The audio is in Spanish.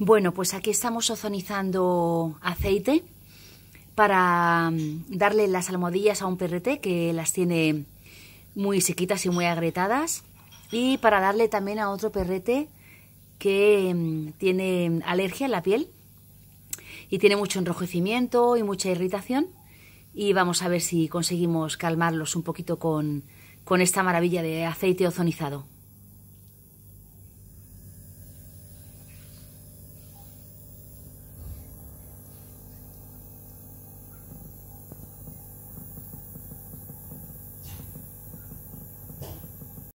Bueno, pues aquí estamos ozonizando aceite para mm, darle las almohadillas a un perrete que las tiene muy sequitas y muy agrietadas y para darle también a otro perrete que mm, tiene alergia en la piel y tiene mucho enrojecimiento y mucha irritación y vamos a ver si conseguimos calmarlos un poquito con, con esta maravilla de aceite ozonizado.